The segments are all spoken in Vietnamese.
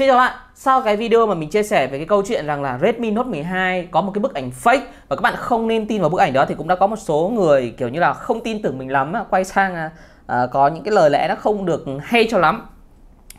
Xin chào bạn, sau cái video mà mình chia sẻ về cái câu chuyện rằng là Redmi Note 12 có một cái bức ảnh fake và các bạn không nên tin vào bức ảnh đó thì cũng đã có một số người kiểu như là không tin tưởng mình lắm quay sang à, à, có những cái lời lẽ nó không được hay cho lắm.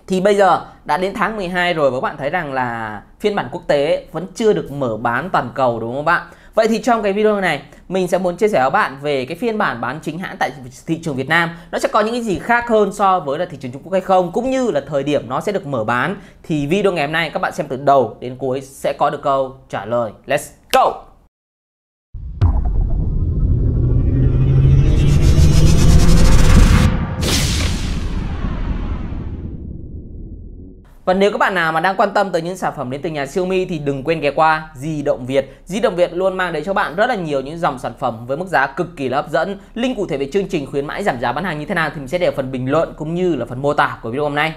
Thì bây giờ đã đến tháng 12 rồi và các bạn thấy rằng là phiên bản quốc tế vẫn chưa được mở bán toàn cầu đúng không bạn? Vậy thì trong cái video này mình sẽ muốn chia sẻ với bạn về cái phiên bản bán chính hãng tại thị trường Việt Nam nó sẽ có những cái gì khác hơn so với là thị trường Trung Quốc hay không cũng như là thời điểm nó sẽ được mở bán thì video ngày hôm nay các bạn xem từ đầu đến cuối sẽ có được câu trả lời let's go Và nếu các bạn nào mà đang quan tâm tới những sản phẩm đến từ nhà Xiaomi thì đừng quên ghé qua Di động Việt. Di động Việt luôn mang đến cho bạn rất là nhiều những dòng sản phẩm với mức giá cực kỳ là hấp dẫn. Link cụ thể về chương trình khuyến mãi giảm giá bán hàng như thế nào thì mình sẽ để ở phần bình luận cũng như là phần mô tả của video hôm nay.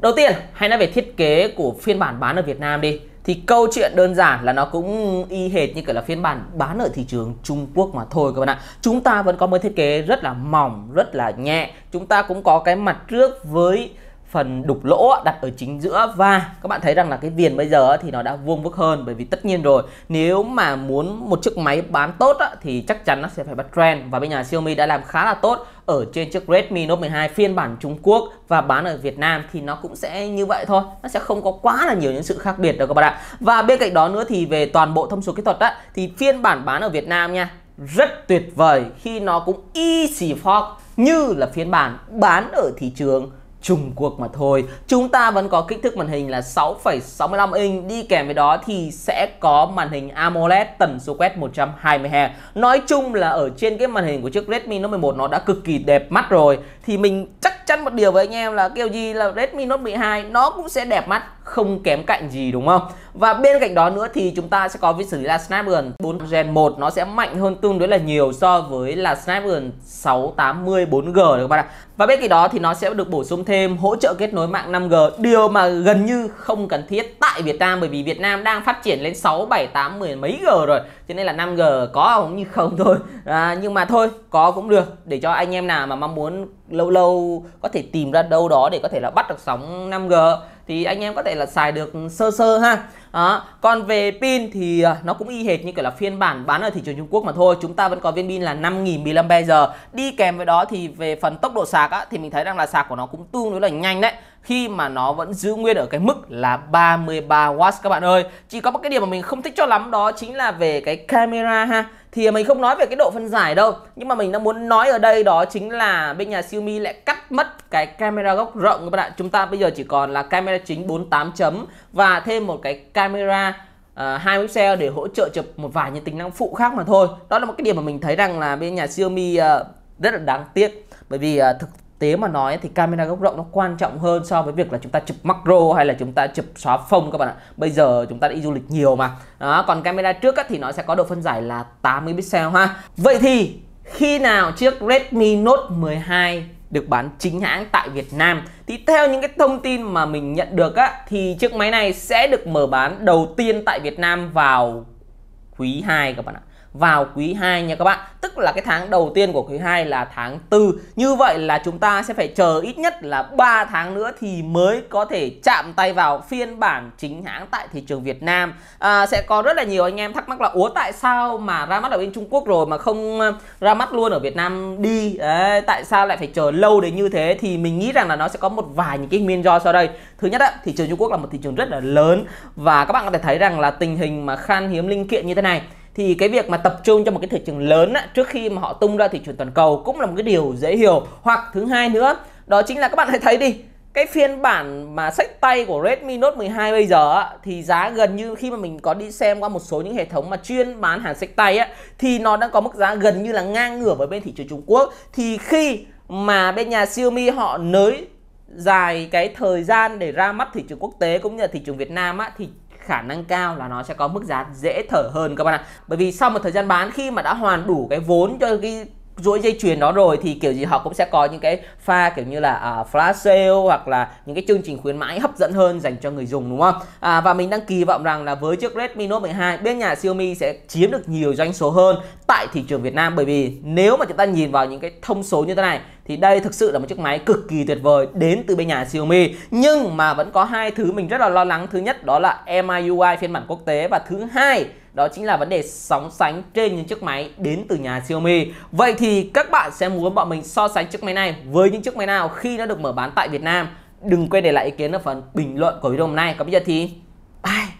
Đầu tiên, hãy nói về thiết kế của phiên bản bán ở Việt Nam đi. Thì câu chuyện đơn giản là nó cũng y hệt như kiểu là phiên bản bán ở thị trường Trung Quốc mà thôi các bạn ạ. Chúng ta vẫn có một thiết kế rất là mỏng, rất là nhẹ. Chúng ta cũng có cái mặt trước với phần đục lỗ đặt ở chính giữa và các bạn thấy rằng là cái viền bây giờ thì nó đã vuông vức hơn bởi vì tất nhiên rồi nếu mà muốn một chiếc máy bán tốt thì chắc chắn nó sẽ phải bắt trend và bên nhà Xiaomi đã làm khá là tốt ở trên chiếc Redmi Note 12 phiên bản Trung Quốc và bán ở Việt Nam thì nó cũng sẽ như vậy thôi nó sẽ không có quá là nhiều những sự khác biệt đâu các bạn ạ và bên cạnh đó nữa thì về toàn bộ thông số kỹ thuật á, thì phiên bản bán ở Việt Nam nha rất tuyệt vời khi nó cũng easy fork như là phiên bản bán ở thị trường Trung cuộc mà thôi. Chúng ta vẫn có kích thước màn hình là 6,65 inch đi kèm với đó thì sẽ có màn hình AMOLED tần số quét 120Hz. Nói chung là ở trên cái màn hình của chiếc Redmi Note 11 nó đã cực kỳ đẹp mắt rồi thì mình chắc chắn một điều với anh em là kêu gì là Redmi Note 12 nó cũng sẽ đẹp mắt không kém cạnh gì đúng không? Và bên cạnh đó nữa thì chúng ta sẽ có với xử lý là Snapdragon 4 Gen 1 nó sẽ mạnh hơn tương đối là nhiều so với là Snapdragon 680 4G được các bạn ạ. Và bên cạnh đó thì nó sẽ được bổ sung thêm hỗ trợ kết nối mạng 5G, điều mà gần như không cần thiết tại Việt Nam bởi vì Việt Nam đang phát triển lên 6 7 8 10 mấy G rồi. Cho nên là 5G có cũng như không thôi. À, nhưng mà thôi, có cũng được để cho anh em nào mà mong muốn lâu lâu có thể tìm ra đâu đó để có thể là bắt được sóng 5G thì anh em có thể là xài được sơ sơ ha đó. còn về pin thì à, nó cũng y hệt như kiểu là phiên bản bán ở thị trường Trung Quốc mà thôi chúng ta vẫn có viên pin là 5.000 mAh đi kèm với đó thì về phần tốc độ sạc á, thì mình thấy rằng là sạc của nó cũng tương đối là nhanh đấy khi mà nó vẫn giữ nguyên ở cái mức là 33W các bạn ơi chỉ có một cái điểm mà mình không thích cho lắm đó chính là về cái camera ha thì mình không nói về cái độ phân giải đâu nhưng mà mình đang muốn nói ở đây đó chính là bên nhà Xiaomi lại cắt mất cái camera góc rộng các bạn ạ chúng ta bây giờ chỉ còn là camera chính 48 chấm và thêm một cái camera ờ, hai uh, pixel để hỗ trợ chụp một vài những tính năng phụ khác mà thôi đó là một cái điểm mà mình thấy rằng là bên nhà Xiaomi uh, rất là đáng tiếc bởi vì uh, thực tế mà nói thì camera góc rộng nó quan trọng hơn so với việc là chúng ta chụp macro hay là chúng ta chụp xóa phông các bạn ạ bây giờ chúng ta đi du lịch nhiều mà đó còn camera trước thì nó sẽ có độ phân giải là 80 pixel ha vậy thì khi nào chiếc Redmi Note 12 được bán chính hãng tại Việt Nam thì theo những cái thông tin mà mình nhận được á thì chiếc máy này sẽ được mở bán đầu tiên tại Việt Nam vào quý 2 các bạn ạ vào quý 2 nha các bạn Tức là cái tháng đầu tiên của quý 2 là tháng 4 Như vậy là chúng ta sẽ phải chờ ít nhất là 3 tháng nữa thì mới có thể chạm tay vào phiên bản chính hãng tại thị trường Việt Nam à, Sẽ có rất là nhiều anh em thắc mắc là Ủa tại sao mà ra mắt ở bên Trung Quốc rồi mà không ờ, ra mắt luôn ở Việt Nam đi Đấy, Tại sao lại phải chờ lâu đến như thế Thì mình nghĩ rằng là nó sẽ có một vài những cái nguyên do sau đây Thứ nhất á, thị trường Trung Quốc là một thị trường rất là lớn Và các bạn có thể thấy rằng là tình hình mà khan hiếm linh kiện như thế này thì cái việc mà tập trung cho một cái thị trường lớn á, trước khi mà họ tung ra thị trường toàn cầu cũng là một cái điều dễ hiểu hoặc thứ hai nữa đó chính là các bạn hãy thấy đi cái phiên bản mà sách tay của Redmi Note 12 bây giờ á, thì giá gần như khi mà mình có đi xem qua một số những hệ thống mà chuyên bán hàng sách tay á, thì nó đang có mức giá gần như là ngang ngửa với bên thị trường Trung Quốc thì khi mà bên nhà Xiaomi họ nới dài cái thời gian để ra mắt thị trường quốc tế cũng như là thị trường Việt Nam á, thì khả năng cao là nó sẽ có mức giá dễ thở hơn các bạn ạ bởi vì sau một thời gian bán khi mà đã hoàn đủ cái vốn cho cái chuỗi dây chuyền đó rồi thì kiểu gì họ cũng sẽ có những cái pha kiểu như là uh, flash sale hoặc là những cái chương trình khuyến mãi hấp dẫn hơn dành cho người dùng đúng không? À, và mình đang kỳ vọng rằng là với chiếc Redmi Note 12 bên nhà Xiaomi sẽ chiếm được nhiều doanh số hơn tại thị trường Việt Nam bởi vì nếu mà chúng ta nhìn vào những cái thông số như thế này thì đây thực sự là một chiếc máy cực kỳ tuyệt vời đến từ bên nhà Xiaomi nhưng mà vẫn có hai thứ mình rất là lo lắng thứ nhất đó là MIUI phiên bản quốc tế và thứ hai đó chính là vấn đề sóng sánh trên những chiếc máy đến từ nhà Xiaomi. Vậy thì các bạn sẽ muốn bọn mình so sánh chiếc máy này với những chiếc máy nào khi nó được mở bán tại Việt Nam? Đừng quên để lại ý kiến ở phần bình luận của video hôm nay. Còn bây giờ thì bye!